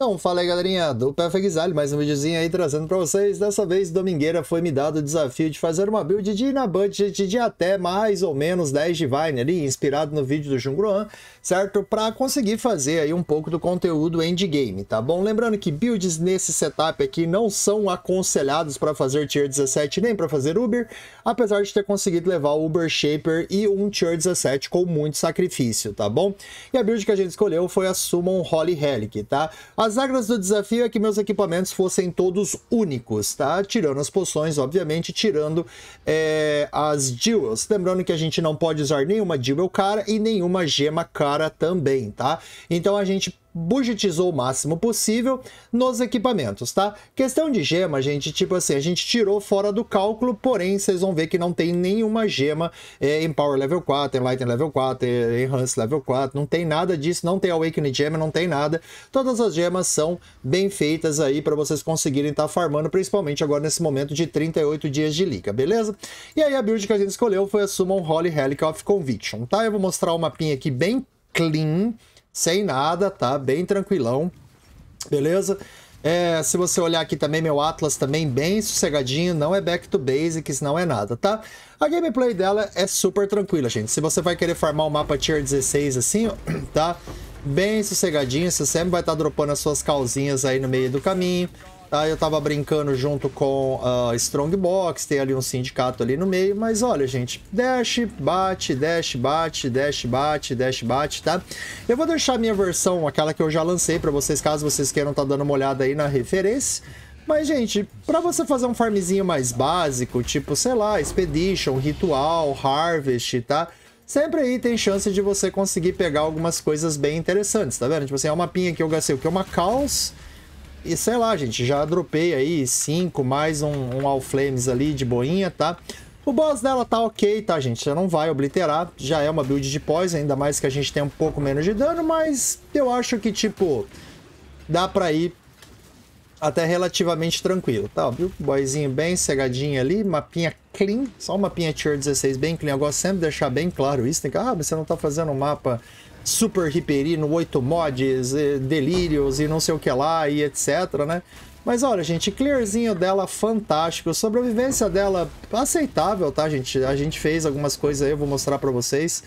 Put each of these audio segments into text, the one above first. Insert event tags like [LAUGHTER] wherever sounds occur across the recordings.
Então, fala aí galerinha do PF Exile, mais um videozinho aí trazendo pra vocês. Dessa vez, domingueira foi me dado o desafio de fazer uma build de na budget de até mais ou menos 10 Divine ali, inspirado no vídeo do Jungroan, certo? Pra conseguir fazer aí um pouco do conteúdo endgame, tá bom? Lembrando que builds nesse setup aqui não são aconselhados pra fazer Tier 17 nem pra fazer Uber, apesar de ter conseguido levar o Uber Shaper e um Tier 17 com muito sacrifício, tá bom? E a build que a gente escolheu foi a Summon Holy Relic, tá? A as regras do desafio é que meus equipamentos fossem todos únicos, tá? Tirando as poções, obviamente, tirando é, as jewels. Lembrando que a gente não pode usar nenhuma jewel cara e nenhuma gema cara também, tá? Então a gente budgetizou o máximo possível nos equipamentos, tá? Questão de gema, gente, tipo assim, a gente tirou fora do cálculo, porém vocês vão ver que não tem nenhuma gema é, em Power Level 4, em Lightning Level 4, é, em Enhance Level 4, não tem nada disso, não tem Awakening Gem, não tem nada. Todas as gemas são bem feitas aí para vocês conseguirem estar tá farmando, principalmente agora nesse momento de 38 dias de liga, beleza? E aí a build que a gente escolheu foi a Summon Holy Relic of Conviction, tá? Eu vou mostrar o mapinha aqui bem clean, sem nada, tá? Bem tranquilão, beleza? É, se você olhar aqui também, meu Atlas também bem sossegadinho, não é back to basics, não é nada, tá? A gameplay dela é super tranquila, gente. Se você vai querer farmar o um mapa tier 16 assim, ó, [CLEARS THROAT] tá? Bem sossegadinho, você sempre vai estar tá dropando as suas calzinhas aí no meio do caminho. Aí tá? Eu tava brincando junto com a uh, Strongbox, tem ali um sindicato ali no meio, mas olha, gente, dash, bate, dash, bate, dash, bate, dash, bate, tá? Eu vou deixar a minha versão, aquela que eu já lancei para vocês, caso vocês queiram tá dando uma olhada aí na referência. Mas, gente, para você fazer um farmzinho mais básico, tipo, sei lá, Expedition, Ritual, Harvest, tá? Sempre aí tem chance de você conseguir pegar algumas coisas bem interessantes, tá vendo? Tipo assim, é uma pinha que eu gastei, o que é uma Caos e sei lá, gente, já dropei aí 5, mais um, um All Flames ali de boinha, tá? O boss dela tá ok, tá, gente? Já não vai obliterar, já é uma build de pós, ainda mais que a gente tem um pouco menos de dano, mas eu acho que, tipo, dá pra ir até relativamente tranquilo, tá? Viu? Boyzinho bem cegadinho ali, mapinha clean, só um mapinha tier 16 bem clean. Eu gosto sempre de deixar bem claro isso, tem que, ah, mas você não tá fazendo um mapa super hiperino, 8 mods, eh, delírios e não sei o que lá e etc, né? Mas olha, gente, clearzinho dela fantástico, sobrevivência dela aceitável, tá, gente? A gente fez algumas coisas aí, eu vou mostrar pra vocês.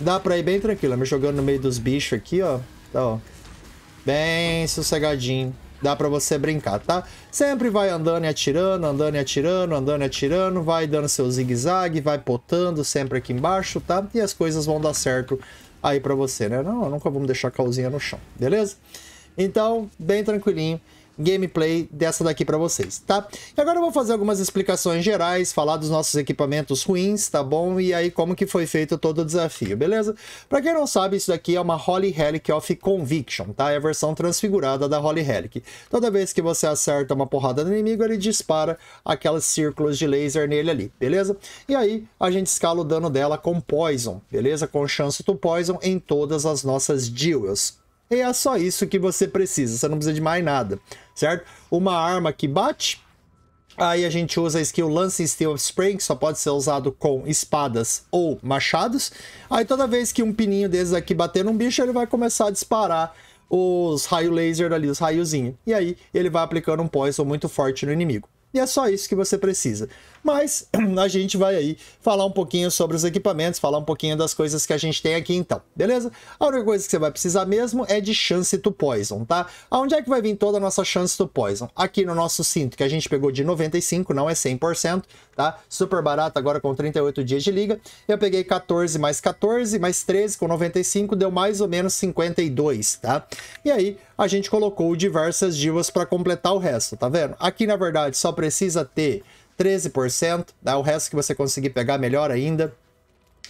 Dá pra ir bem tranquila, me jogando no meio dos bichos aqui, ó. Tá, ó. bem sossegadinho. Dá pra você brincar, tá? Sempre vai andando e atirando, andando e atirando, andando e atirando. Vai dando seu zigue-zague, vai potando sempre aqui embaixo, tá? E as coisas vão dar certo aí para você, né? Não, nunca vamos deixar a calzinha no chão, beleza? Então, bem tranquilinho gameplay dessa daqui para vocês, tá? E agora eu vou fazer algumas explicações gerais, falar dos nossos equipamentos ruins, tá bom? E aí como que foi feito todo o desafio, beleza? Para quem não sabe, isso daqui é uma Holy Relic of Conviction, tá? É a versão transfigurada da Holy Relic. Toda vez que você acerta uma porrada no inimigo, ele dispara aqueles círculos de laser nele ali, beleza? E aí a gente escala o dano dela com Poison, beleza? Com chance do Poison em todas as nossas duels. E é só isso que você precisa, você não precisa de mais nada, certo? Uma arma que bate, aí a gente usa a skill Lancing Steel Spray, que só pode ser usado com espadas ou machados. Aí toda vez que um pininho desses aqui bater num bicho, ele vai começar a disparar os raios laser ali, os raiozinhos. E aí ele vai aplicando um poison muito forte no inimigo e é só isso que você precisa. Mas [CLEARS THROAT] a gente vai aí falar um pouquinho sobre os equipamentos, falar um pouquinho das coisas que a gente tem aqui então, beleza? A única coisa que você vai precisar mesmo é de Chance to Poison, tá? Aonde é que vai vir toda a nossa Chance to Poison? Aqui no nosso cinto, que a gente pegou de 95, não é 100%, tá? Super barato agora com 38 dias de liga. Eu peguei 14 mais 14 mais 13 com 95, deu mais ou menos 52, tá? E aí, a gente colocou diversas divas para completar o resto, tá vendo? Aqui, na verdade, só precisa ter 13%, dá né? o resto que você conseguir pegar melhor ainda.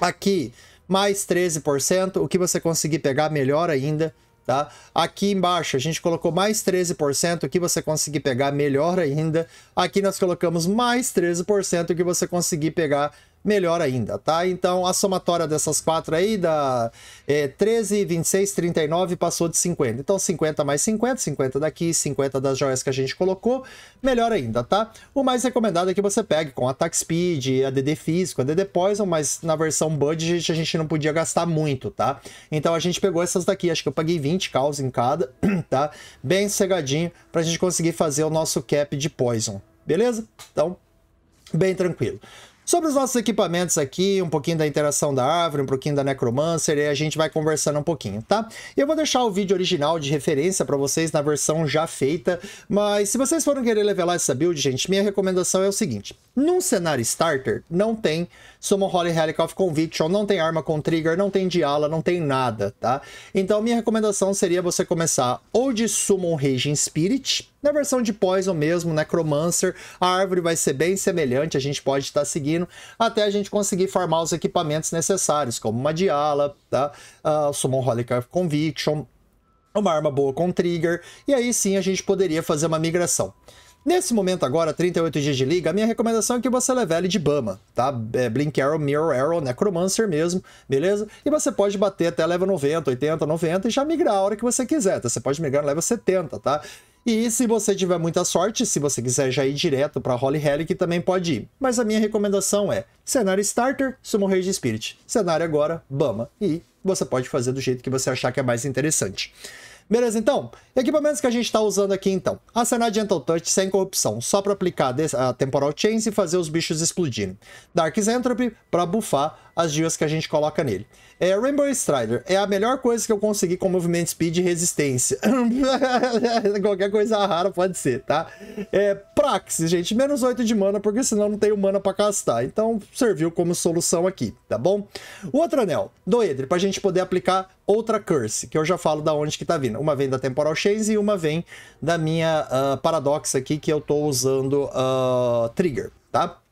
Aqui, mais 13%, o que você conseguir pegar melhor ainda, tá? Aqui embaixo a gente colocou mais 13%, o que você conseguir pegar melhor ainda. Aqui nós colocamos mais 13%, o que você conseguir pegar melhor ainda, tá? Então a somatória dessas quatro aí dá é, 13, 26, 39 passou de 50. Então 50 mais 50, 50 daqui, 50 das joias que a gente colocou, melhor ainda, tá? O mais recomendado é que você pegue com Attack Speed, ADD Físico, ADD Poison, mas na versão Budget a gente não podia gastar muito, tá? Então a gente pegou essas daqui, acho que eu paguei 20 caos em cada, [CLEARS THROAT] tá? Bem cegadinho pra gente conseguir fazer o nosso cap de Poison, beleza? Então, bem tranquilo sobre os nossos equipamentos aqui, um pouquinho da interação da árvore, um pouquinho da Necromancer, e a gente vai conversando um pouquinho, tá? Eu vou deixar o vídeo original de referência para vocês na versão já feita, mas se vocês forem querer levelar essa build, gente, minha recomendação é o seguinte. Num cenário starter, não tem Summon Holy Relic of Conviction, não tem arma com trigger, não tem diala, não tem nada, tá? Então minha recomendação seria você começar ou de Summon Raging Spirit, na versão de Poison mesmo, Necromancer, a árvore vai ser bem semelhante, a gente pode estar tá seguindo, até a gente conseguir farmar os equipamentos necessários, como uma diala, tá? Uh, Summon Holy of Conviction, uma arma boa com trigger, e aí sim a gente poderia fazer uma migração. Nesse momento agora, 38 dias de liga, a minha recomendação é que você leve ele de Bama, tá? É Blink Arrow, Mirror Arrow, Necromancer mesmo, beleza? E você pode bater até level 90, 80, 90 e já migrar a hora que você quiser, tá? Você pode migrar no level 70, tá? E se você tiver muita sorte, se você quiser já ir direto para Holy Relic, também pode ir. Mas a minha recomendação é cenário Starter, Summon Rage Spirit. Cenário agora, Bama. E você pode fazer do jeito que você achar que é mais interessante. Beleza, então, equipamentos que a gente está usando aqui, então. Acenar Gentle Touch sem corrupção, só para aplicar a Temporal Chains e fazer os bichos explodirem. Dark Entropy para buffar as dias que a gente coloca nele. É, Rainbow Strider é a melhor coisa que eu consegui com movimento speed e resistência. [LAUGHS] Qualquer coisa rara pode ser, tá? É, Praxis, gente, menos 8 de mana, porque senão não tenho mana pra castar. Então serviu como solução aqui, tá bom? O outro anel, do Edre, pra gente poder aplicar outra curse, que eu já falo da onde que tá vindo. Uma vem da Temporal Chains e uma vem da minha uh, ah, Paradox aqui, que eu tô usando uh, Trigger, tá?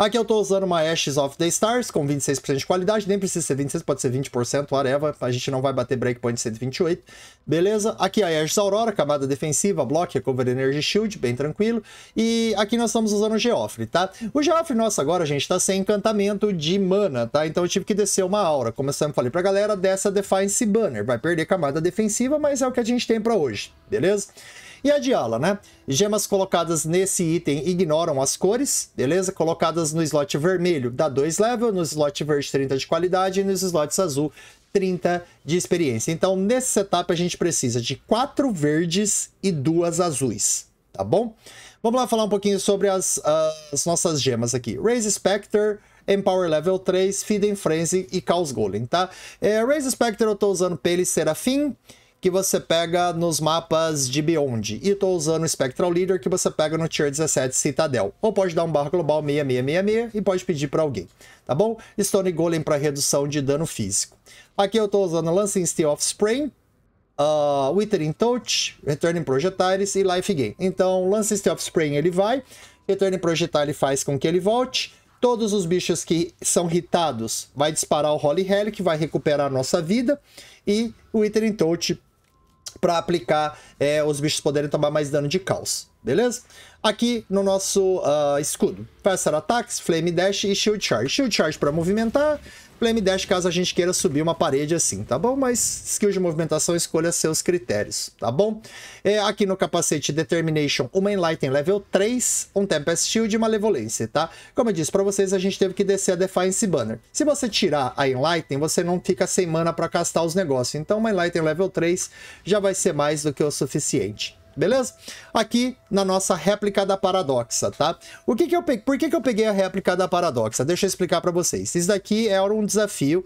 Aqui eu estou usando uma Ashes of the Stars com 26% de qualidade, nem precisa ser 26, pode ser 20%, whatever, a gente não vai bater breakpoint 128, beleza? Aqui a Ashes Aurora, camada defensiva, block, cover energy shield, bem tranquilo, e aqui nós estamos usando o Geoffrey, tá? O Geoffrey nosso agora, gente, está sem encantamento de mana, tá? Então eu tive que descer uma aura, como eu sempre falei pra galera, dessa Defiance Banner, vai perder camada defensiva, mas é o que a gente tem para hoje, beleza? E a Diala, né? Gemas colocadas nesse item ignoram as cores, beleza? Colocadas no slot vermelho dá 2 level, no slot verde 30 de qualidade e nos slots azul 30 de experiência. Então, nesse setup, a gente precisa de 4 verdes e 2 azuis, tá bom? Vamos lá falar um pouquinho sobre as, as nossas gemas aqui. Raise Spectre, Empower Level 3, Feeding Frenzy e Chaos Golem, tá? É, Raise Spectre eu tô usando Pele Serafim, que você pega nos mapas de Beyond. E estou usando o Spectral Leader que você pega no Tier 17 Citadel. Ou pode dar um barra global 6666 e pode pedir para alguém, tá bom? Stone Golem para redução de dano físico. Aqui eu estou usando Lancing Steel of uh, Withering Touch, Returning Projectiles e Life Gain. Então, Lancing Steel Offspring ele vai, Returning Projectile faz com que ele volte, todos os bichos que são hitados vai disparar o Holy Relic, vai recuperar nossa vida, e o Withering Touch para aplicar é, os bichos poderem tomar mais dano de caos, beleza? Aqui no nosso uh, escudo, Faster ataques, flame dash e shield charge. Shield charge para movimentar, Flame 10 caso a gente queira subir uma parede assim, tá bom? Mas skill de movimentação escolha seus critérios, tá bom? É, aqui no capacete Determination, uma Enlighten level 3, um Tempest Shield e uma Levolência, tá? Como eu disse para vocês, a gente teve que descer a Defiance Banner. Se você tirar a Enlighten, você não fica sem mana para castar os negócios. Então uma Enlighten level 3 já vai ser mais do que o suficiente. Beleza? Aqui na nossa réplica da paradoxa, tá? O que que eu peguei? Por que que eu peguei a réplica da paradoxa? Deixa eu explicar para vocês. Isso daqui era um desafio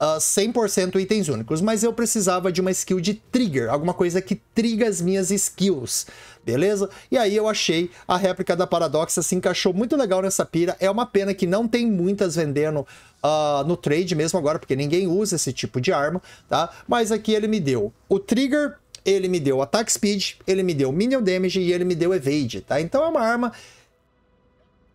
uh, ah, 100% itens únicos, mas eu precisava de uma skill de trigger, alguma coisa que triga as minhas skills, beleza? E aí eu achei a réplica da Paradoxa, se encaixou muito legal nessa pira, é uma pena que não tem muitas vendendo uh, no trade mesmo agora, porque ninguém usa esse tipo de arma, tá? Mas aqui ele me deu o trigger ele me deu attack speed, ele me deu minion damage e ele me deu evade, tá? Então é uma arma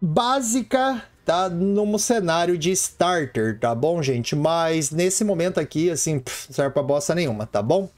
básica, tá? Num cenário de starter, tá bom, gente? Mas nesse momento aqui, assim, pff, serve pra bosta nenhuma, tá bom?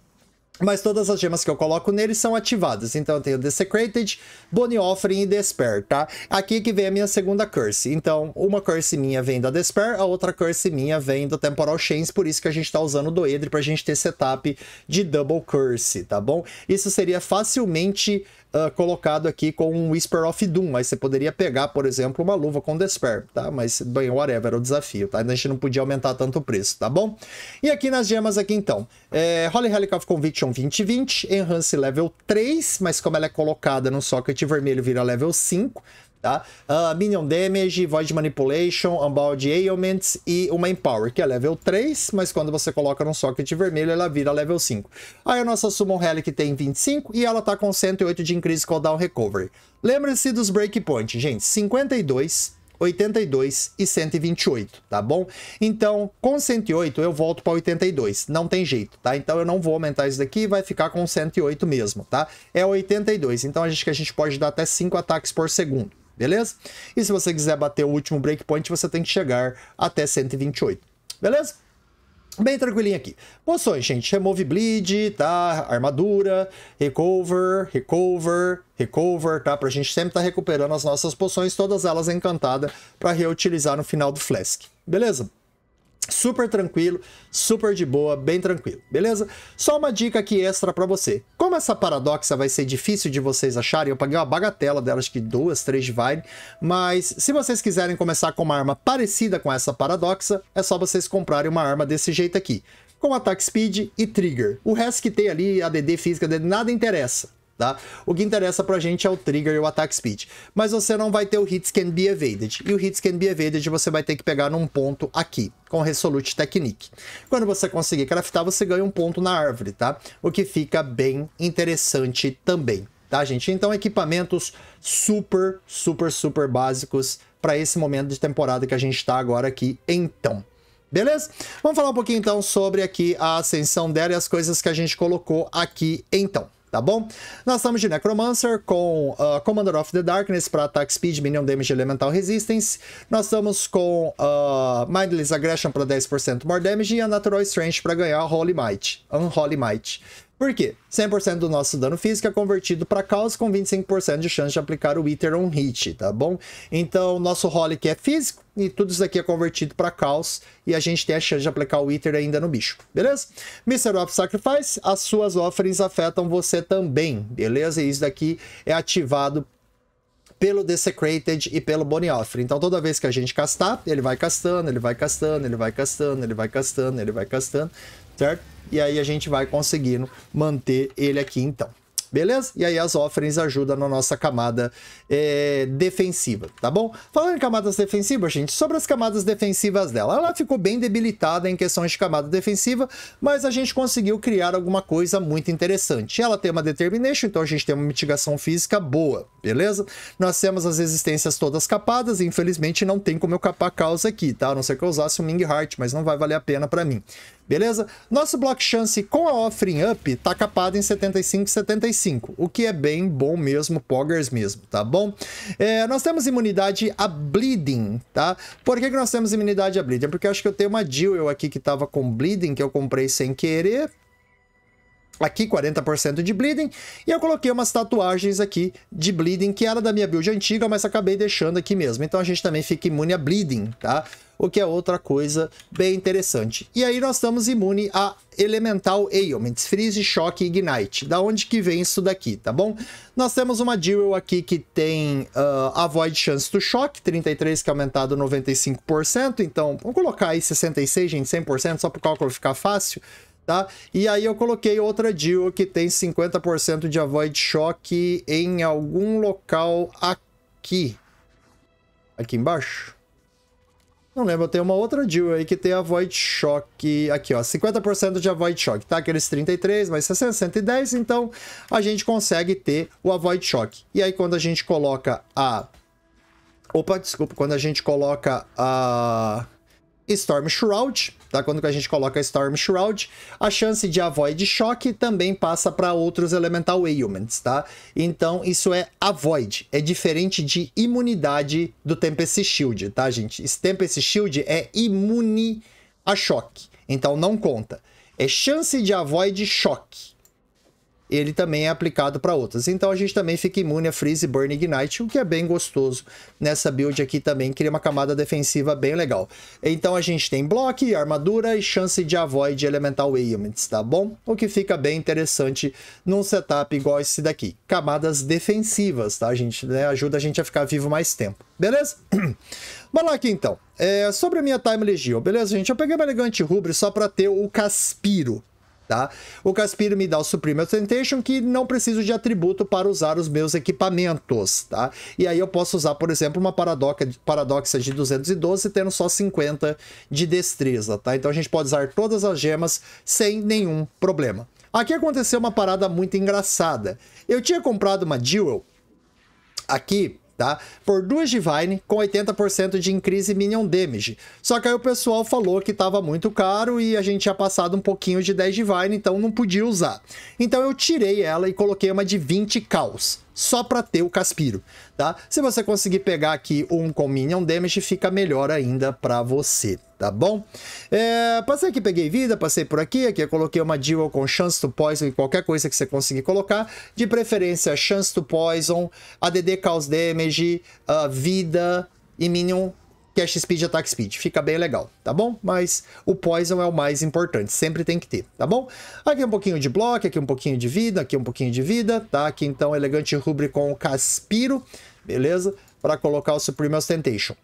Mas todas as gemas que eu coloco nele são ativadas. Então eu tenho Desecrated, Bonnie Offering e Despair, tá? Aqui que vem a minha segunda curse. Então, uma curse minha vem da Despair, a outra curse minha vem do Temporal Chains, por isso que a gente tá usando o Doedre pra gente ter setup de Double Curse, tá bom? Isso seria facilmente Uh, colocado aqui com um Whisper of Doom, mas você poderia pegar, por exemplo, uma luva com Despair, tá? Mas, bem, whatever, era é o desafio, tá? A gente não podia aumentar tanto o preço, tá bom? E aqui nas gemas aqui, então, é, Holy Relic of Conviction Edition 2020, Enhance level 3, mas como ela é colocada no socket vermelho, vira level 5. Tá? Uh, Minion Damage, Void Manipulation, Unbound Ailments e uma Empower, que é level 3, mas quando você coloca no socket vermelho, ela vira level 5. Aí a nossa Summon Relic tem 25 e ela tá com 108 de Increase Cooldown Recovery. Lembre-se dos Breakpoint, gente, 52, 82 e 128, tá bom? Então, com 108 eu volto para 82, não tem jeito, tá? Então eu não vou aumentar isso daqui, vai ficar com 108 mesmo, tá? É 82, então acho que a gente pode dar até 5 ataques por segundo, beleza? E se você quiser bater o último breakpoint, você tem que chegar até 128, beleza? Bem tranquilinho aqui. Poções, gente. Remove bleed, tá? Armadura, recover, recover, recover, tá? Pra gente sempre tá recuperando as nossas poções, todas elas encantadas, pra reutilizar no final do flask. Beleza? Super tranquilo, super de boa, bem tranquilo, beleza? Só uma dica aqui extra para você. Como essa paradoxa vai ser difícil de vocês acharem, eu paguei uma bagatela delas que duas, três Divine, mas se vocês quiserem começar com uma arma parecida com essa paradoxa, é só vocês comprarem uma arma desse jeito aqui com ataque speed e trigger. O resto que tem ali, ADD física, nada interessa. Tá? O que interessa pra gente é o trigger e o attack speed. Mas você não vai ter o hits can be evaded. E o hits can be evaded você vai ter que pegar num ponto aqui, com Resolute Technique. Quando você conseguir craftar, você ganha um ponto na árvore, tá? O que fica bem interessante também, tá, gente? Então, equipamentos super, super, super básicos para esse momento de temporada que a gente tá agora aqui, então. Beleza? Vamos falar um pouquinho então sobre aqui a ascensão dela e as coisas que a gente colocou aqui então tá bom? Nós estamos de Necromancer com uh, Commander of the Darkness para Attack Speed, Minion Damage Elemental Resistance. Nós estamos com uh, Mindless Aggression para 10% More Damage e a Natural Strange para ganhar Holy Might, Unholy Might. Por quê? 100% do nosso dano físico é convertido para caos com 25% de chance de aplicar o Wither on hit, tá bom? Então, nosso role aqui é físico e tudo isso daqui é convertido para caos e a gente tem a chance de aplicar o Wither ainda no bicho, beleza? Mr. of Sacrifice, as suas offerings afetam você também, beleza? E isso daqui é ativado pelo Desecrated e pelo Bone Offering. Então toda vez que a gente castar, ele vai castando, ele vai castando, ele vai castando, ele vai castando, ele vai castando, ele vai castando certo? E aí a gente vai conseguindo manter ele aqui então. Beleza? E aí as offerings ajudam na nossa camada é, defensiva, tá bom? Falando em camadas defensivas, gente, sobre as camadas defensivas dela. Ela ficou bem debilitada em questões de camada defensiva, mas a gente conseguiu criar alguma coisa muito interessante. Ela tem uma determination, então a gente tem uma mitigação física boa, beleza? Nós temos as resistências todas capadas, infelizmente não tem como eu capar a causa aqui, tá? A não ser que eu usasse o Ming Heart, mas não vai valer a pena pra mim. Beleza? Nosso block chance com a offering up tá capado em 75, 75, o que é bem bom mesmo, poggers mesmo, tá bom? É, nós temos imunidade a bleeding, tá? Por que, que nós temos imunidade a bleeding? É porque eu acho que eu tenho uma Jill aqui que estava com bleeding, que eu comprei sem querer, aqui 40% de bleeding, e eu coloquei umas tatuagens aqui de bleeding, que era da minha build antiga, mas acabei deixando aqui mesmo. Então a gente também fica imune a bleeding, tá? O que é outra coisa bem interessante. E aí nós estamos imune a Elemental Ailments, Freeze, Choque e Ignite. Da onde que vem isso daqui, tá bom? Nós temos uma Jewel aqui que tem uh, Avoid Chance to Choque, 33 que é aumentado 95%, então vamos colocar aí 66, gente, 100%, só para o cálculo ficar fácil tá? E aí eu coloquei outra deal que tem 50% de Avoid Shock em algum local aqui. Aqui embaixo. Não lembro, eu tenho uma outra deal aí que tem a Void Shock. Aqui, ó, 50% de Avoid Shock, tá? Aqueles 33, mais 60, 110. Então, a gente consegue ter o Avoid Shock. E aí, quando a gente coloca a... Opa, desculpa. Quando a gente coloca a... Storm Shroud, tá? Quando a gente coloca Storm Shroud, a chance de Avoid Shock também passa para outros Elemental Ailments, tá? Então, isso é Avoid, é diferente de imunidade do Tempest Shield, tá, gente? Esse Tempest Shield é imune a choque, então não conta. É chance de Avoid Shock, ele também é aplicado para outras. Então a gente também fica imune a Freeze, Burn e Ignite, o que é bem gostoso nessa build aqui também, cria uma camada defensiva bem legal. Então a gente tem Block, Armadura e chance de Avoid Elemental Ailments, tá bom? O que fica bem interessante num setup igual esse daqui. Camadas defensivas, tá, a gente? Né? Ajuda a gente a ficar vivo mais tempo, beleza? [CLEARS THROAT] Vamos lá aqui então. É, sobre a minha Time Legion, beleza, gente? Eu peguei uma elegante Rubri só para ter o Caspiro, Tá? O Caspiro me dá o Supreme Authentication, que não preciso de atributo para usar os meus equipamentos. Tá? E aí eu posso usar, por exemplo, uma paradoxa, paradoxa de 212 tendo só 50 de destreza. Tá? Então a gente pode usar todas as gemas sem nenhum problema. Aqui aconteceu uma parada muito engraçada. Eu tinha comprado uma Jewel aqui tá? Por duas Divine com 80% de increase Minion Damage. Só que aí o pessoal falou que tava muito caro e a gente tinha passado um pouquinho de 10 Divine, então não podia usar. Então eu tirei ela e coloquei uma de 20 Caos só para ter o Caspiro, tá? Se você conseguir pegar aqui um com Minion Damage, fica melhor ainda para você, tá bom? É, passei aqui, peguei vida, passei por aqui, aqui eu coloquei uma Dual com Chance to Poison e qualquer coisa que você conseguir colocar, de preferência Chance to Poison, ADD Cause Damage, uh, vida e Minion cash speed e attack speed. Fica bem legal, tá bom? Mas o poison é o mais importante, sempre tem que ter, tá bom? Aqui é um pouquinho de Block, aqui é um pouquinho de vida, aqui é um pouquinho de vida, tá? Aqui então elegante rubri com o Caspiro, beleza? Para colocar o Supreme Ostentation.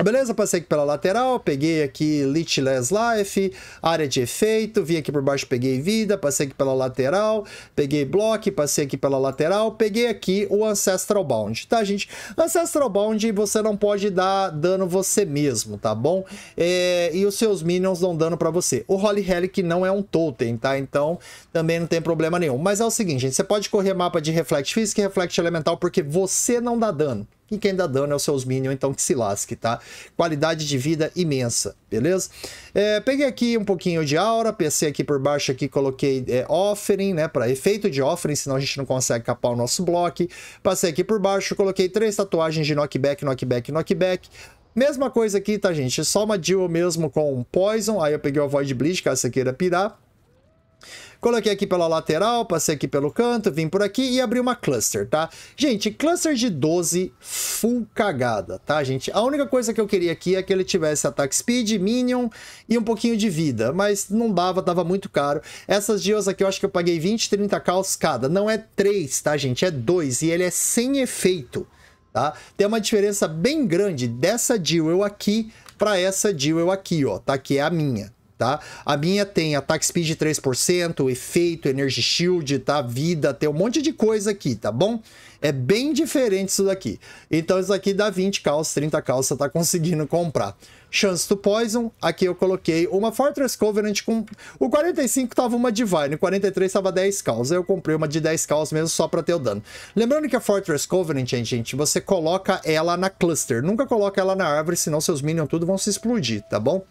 Ah, beleza, passei aqui pela lateral, peguei aqui Less Life, área de efeito, vim aqui por baixo, peguei vida, passei aqui pela lateral, peguei block, passei aqui pela lateral, peguei aqui o Ancestral Bound, tá, gente? Ancestral Bound você não pode dar dano você mesmo, tá bom? É, e os seus minions dão dano pra você. O Holy Relic não é um totem, tá? Então também não tem problema nenhum. Mas é o seguinte, gente, você pode correr mapa de Reflect Física e Reflect Elemental porque você não dá dano. E quem dá dano é os seus minions, então que se lasque, tá? Qualidade de vida imensa, beleza? É, peguei aqui um pouquinho de aura, PC aqui por baixo, aqui coloquei é, offering, né? Para efeito de offering, senão a gente não consegue capar o nosso bloco. Passei aqui por baixo, coloquei três tatuagens de knockback, knockback, knockback. Mesma coisa aqui, tá, gente? Só uma duo mesmo com Poison. Aí eu peguei o Void Bleach, caso você queira pirar. Coloquei aqui pela lateral, passei aqui pelo canto, vim por aqui e abri uma cluster, tá? Gente, cluster de 12 full cagada, tá, gente? A única coisa que eu queria aqui é que ele tivesse ataque speed, minion e um pouquinho de vida, mas não dava, tava muito caro. Essas dias aqui eu acho que eu paguei 20, 30 calços cada. Não é 3, tá, gente? É 2 e ele é sem efeito. Tá? Tem uma diferença bem grande dessa eu aqui para essa eu aqui, ó, tá? Que é a minha, tá? A minha tem ataque speed 3%, efeito, energy shield, tá? Vida, tem um monte de coisa aqui, tá bom? É bem diferente isso daqui. Então isso aqui dá 20 calças, 30 calças, tá conseguindo comprar. Chance to Poison, aqui eu coloquei uma Fortress Covenant com... O 45 tava uma Divine, o 43 tava 10 calças. Eu comprei uma de 10 calças mesmo só pra ter o dano. Lembrando que a Fortress Covenant, gente, você coloca ela na cluster. Nunca coloca ela na árvore, senão seus minions tudo vão se explodir, tá bom?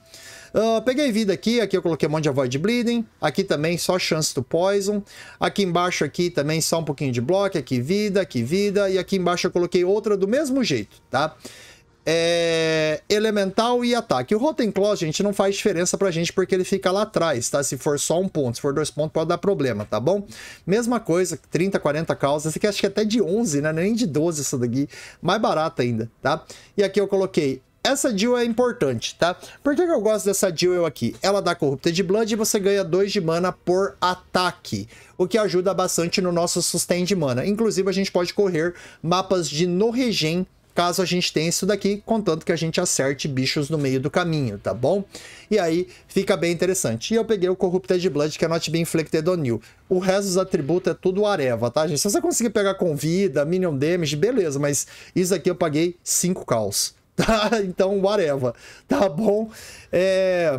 Ah, peguei vida aqui, aqui eu coloquei um monte de Avoid Bleeding, aqui também só Chance to Poison, aqui embaixo aqui também só um pouquinho de Block, aqui vida, aqui vida, e aqui embaixo eu coloquei outra do mesmo jeito, tá? É, elemental e ataque. O Claw, gente, não faz diferença pra gente porque ele fica lá atrás, tá? Se for só um ponto, se for dois pontos, pode dar problema, tá bom? Mesma coisa, 30, 40 causas. Esse aqui acho que é até de 11, né? É nem de 12 essa daqui. Mais barata ainda, tá? E aqui eu coloquei essa Jill é importante, tá? Por que, que eu gosto dessa Jill aqui? Ela dá Corrupted Blood e você ganha 2 de mana por ataque, o que ajuda bastante no nosso sustain de mana. Inclusive, a gente pode correr mapas de no regen caso a gente tenha isso daqui, contanto que a gente acerte bichos no meio do caminho, tá bom? E aí fica bem interessante. E eu peguei o Corrupted Blood, que é Not Be Inflicted on You. O resto dos atributos é tudo areva, tá, gente? Se você conseguir pegar com vida, minion damage, beleza, mas isso aqui eu paguei 5 caos. [LAUGHS] tá? Então, whatever, tá bom? É...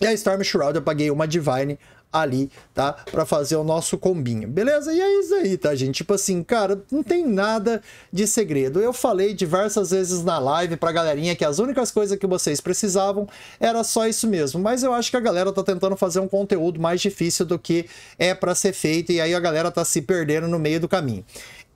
E a Storm Shroud eu paguei uma Divine ali, tá? Para fazer o nosso combinho, beleza? E é isso aí, tá, gente? Tipo assim, cara, não tem nada de segredo. Eu falei diversas vezes na live pra galerinha que as únicas coisas que vocês precisavam era só isso mesmo. Mas eu acho que a galera tá tentando fazer um conteúdo mais difícil do que é para ser feito e aí a galera tá se perdendo no meio do caminho.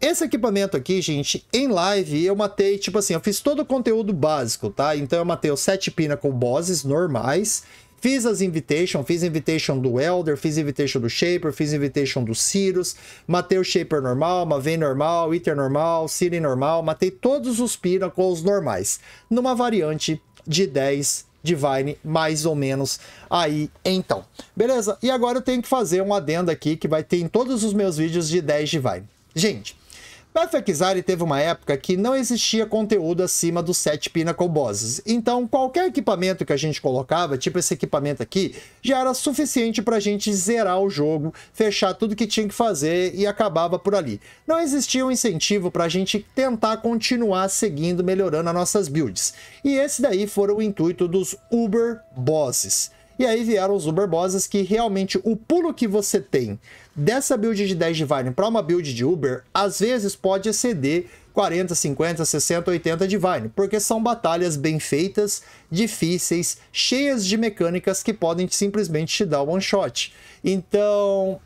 Esse equipamento aqui, gente, em live eu matei, tipo assim, eu fiz todo o conteúdo básico, tá? Então eu matei os 7 pinnacle bosses normais, Fiz as invitation, fiz invitation do Elder, fiz invitation do Shaper, fiz invitation do Cirus, matei o Shaper normal, Maven normal, Eater normal, Siri normal, matei todos os Pinnacles normais, numa variante de 10 Divine, mais ou menos aí então. Beleza? E agora eu tenho que fazer um adendo aqui que vai ter em todos os meus vídeos de 10 Divine. Gente, Perfect Exile teve uma época que não existia conteúdo acima dos 7 Pinnacle Bosses, então qualquer equipamento que a gente colocava, tipo esse equipamento aqui, já era suficiente para a gente zerar o jogo, fechar tudo que tinha que fazer e acabava por ali. Não existia um incentivo para a gente tentar continuar seguindo, melhorando as nossas builds. E esse daí foi o intuito dos Uber Bosses. E aí vieram os Uber Bosses que realmente o pulo que você tem dessa build de 10 de para uma build de Uber, às vezes pode exceder 40, 50, 60, 80 de porque são batalhas bem feitas, difíceis, cheias de mecânicas que podem simplesmente te dar one shot. Então,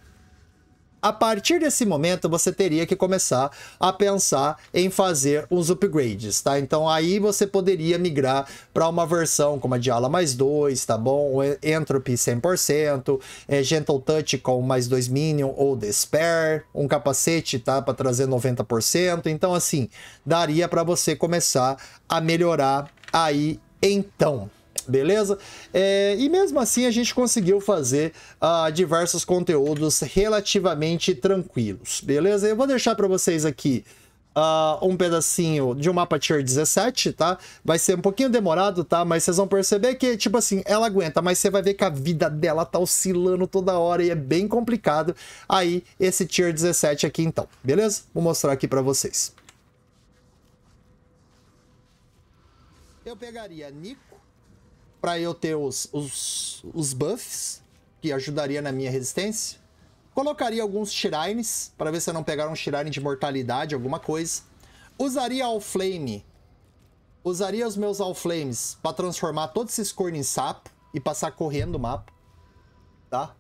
a partir desse momento, você teria que começar a pensar em fazer uns upgrades, tá? Então aí você poderia migrar para uma versão como a Diala mais 2, tá bom? Entropy 100%, é, Gentle Touch com mais 2 Minion ou Despair, um capacete, tá? Para trazer 90%. Então assim, daria para você começar a melhorar aí então beleza? É, e mesmo assim a gente conseguiu fazer uh, diversos conteúdos relativamente tranquilos, beleza? Eu vou deixar para vocês aqui Uh, um pedacinho de um mapa tier 17, tá? Vai ser um pouquinho demorado, tá? Mas vocês vão perceber que, tipo assim, ela aguenta, mas você vai ver que a vida dela tá oscilando toda hora e é bem complicado. Aí, esse tier 17 aqui, então, beleza? Vou mostrar aqui pra vocês. Eu pegaria Nico para eu ter os, os, os buffs, que ajudaria na minha resistência. Colocaria alguns Shrines, para ver se eu não pegar um Shrine de mortalidade, alguma coisa. Usaria All Flame. Usaria os meus All Flames para transformar todos esses corno em sapo e passar correndo o mapa. Tá?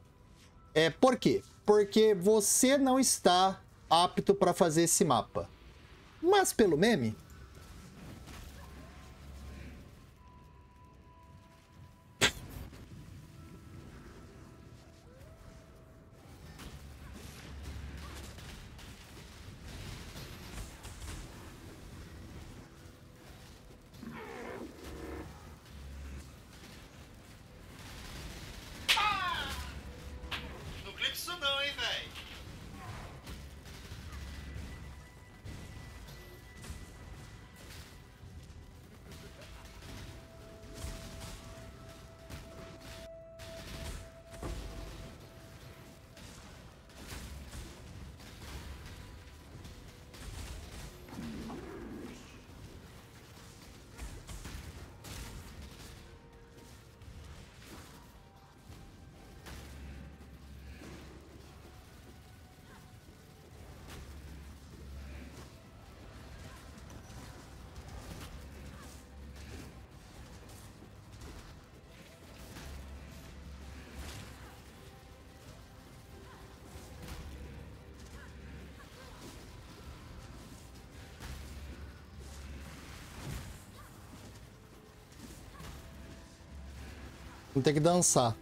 É, por quê? Porque você não está apto para fazer esse mapa. Mas pelo meme, Não tem que dançar.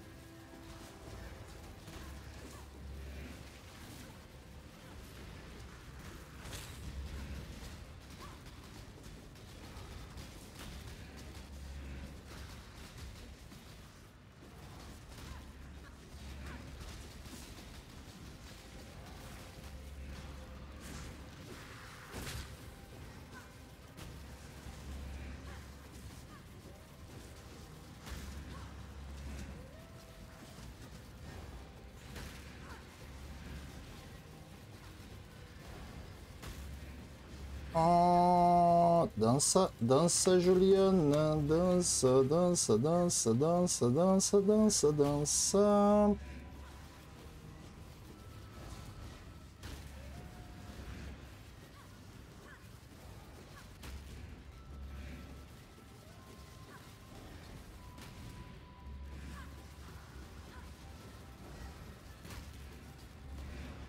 Dança, dança, Juliana, dança, dança, dança, dança, dança, dança, dança.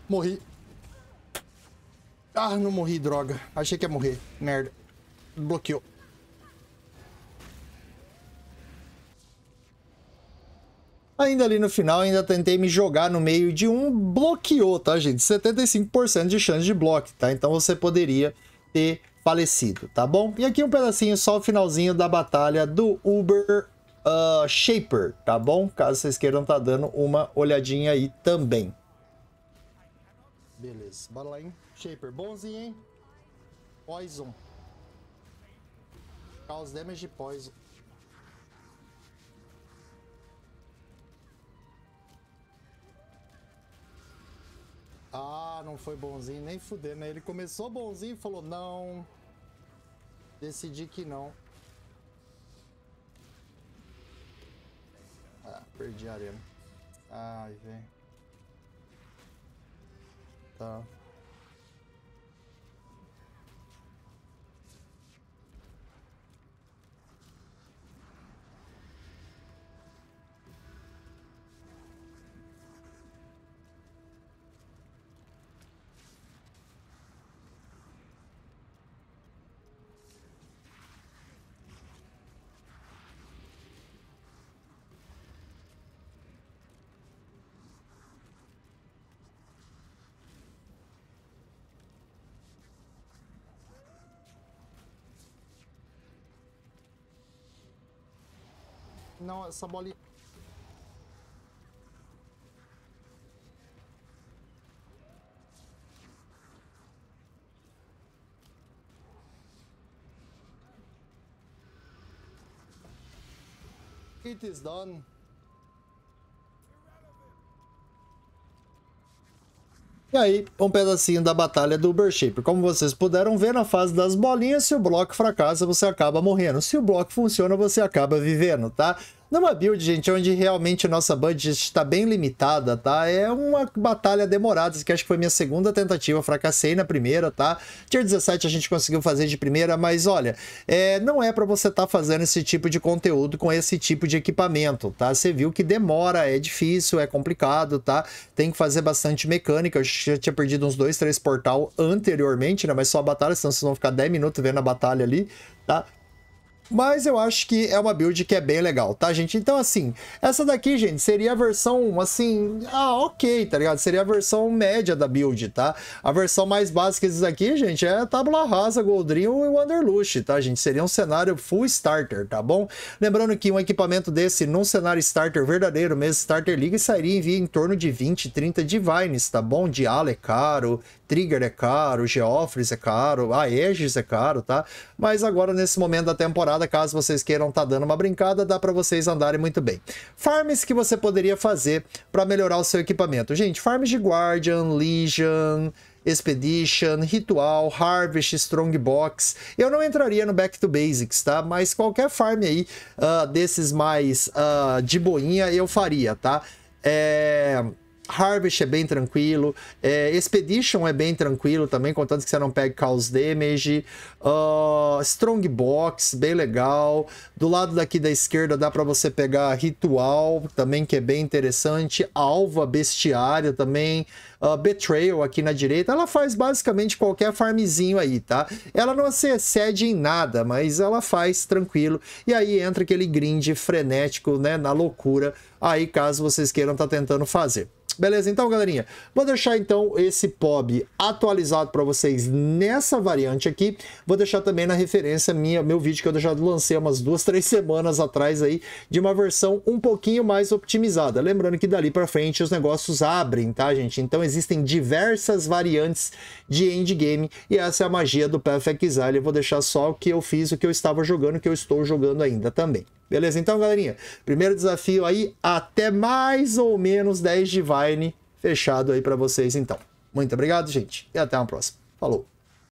Morri. Ah, não morri, droga. Achei que ia morrer. Merda bloqueou. Ainda ali no final, ainda tentei me jogar no meio de um bloqueou, tá, gente? 75% de chance de bloque, tá? Então você poderia ter falecido, tá bom? E aqui um pedacinho, só o finalzinho da batalha do Uber uh, Shaper, tá bom? Caso vocês queiram tá dando uma olhadinha aí também. Beleza, bora lá, hein? Shaper, bonzinho, hein? Poison. Cause damage poison. Ah, não foi bonzinho, nem fuder, né? Ele começou bonzinho e falou, não. Decidi que não. Ah, perdi a arena. Ai, velho. Tá. No, somebody... It is done. E aí, um pedacinho da batalha do Uber Como vocês puderam ver, na fase das bolinhas, se o bloco fracassa, você acaba morrendo. Se o bloco funciona, você acaba vivendo, tá? Numa build, gente, onde realmente nossa budget está bem limitada, tá? É uma batalha demorada, que acho que foi minha segunda tentativa, fracassei na primeira, tá? Tier 17 a gente conseguiu fazer de primeira, mas olha, é, não é para você estar tá fazendo esse tipo de conteúdo com esse tipo de equipamento, tá? Você viu que demora, é difícil, é complicado, tá? Tem que fazer bastante mecânica, eu já tinha perdido uns dois, três portal anteriormente, né? Mas só a batalha, senão vocês vão ficar 10 minutos vendo a batalha ali, tá? Mas eu acho que é uma build que é bem legal, tá, gente? Então, assim, essa daqui, gente, seria a versão, assim, ah, ok, tá ligado? Seria a versão média da build, tá? A versão mais básica desses aqui, gente, é a Tabula Rasa, Goldrill e Wanderlust, tá, gente? Seria um cenário full starter, tá bom? Lembrando que um equipamento desse num cenário starter verdadeiro, mesmo Starter League, sairia em, em torno de 20, 30 Divines, tá bom? De caro Trigger é caro, Geoffres é caro, a Aegis é caro, tá? Mas agora, nesse momento da temporada, caso vocês queiram tá dando uma brincada, dá para vocês andarem muito bem. Farms que você poderia fazer para melhorar o seu equipamento. Gente, farms de Guardian, Legion... Expedition, Ritual, Harvest, Strongbox. Eu não entraria no Back to Basics, tá? Mas qualquer farm aí uh, desses mais uh, de boinha eu faria, tá? É... Harvest é bem tranquilo, é, Expedition é bem tranquilo também, contanto que você não pegue Cause Damage, uh, ah, Strongbox, bem legal. Do lado daqui da esquerda dá para você pegar Ritual, também que é bem interessante, Alva Bestiária também, uh, Betrayal aqui na direita. Ela faz basicamente qualquer farmzinho aí, tá? Ela não se excede em nada, mas ela faz tranquilo. E aí entra aquele grind frenético, né, na loucura, aí caso vocês queiram estar tá tentando fazer. Beleza? Então, galerinha, vou deixar então esse POB atualizado para vocês nessa variante aqui. Vou deixar também na referência minha, meu vídeo que eu já lancei umas duas, três semanas atrás aí, de uma versão um pouquinho mais optimizada. Lembrando que dali para frente os negócios abrem, tá, gente? Então existem diversas variantes de endgame e essa é a magia do Perfect Exile. Eu vou deixar só o que eu fiz, o que eu estava jogando, o que eu estou jogando ainda também. Beleza? Então, galerinha, primeiro desafio aí, até mais ou menos 10 Divine fechado aí para vocês, então. Muito obrigado, gente, e até uma próxima. Falou!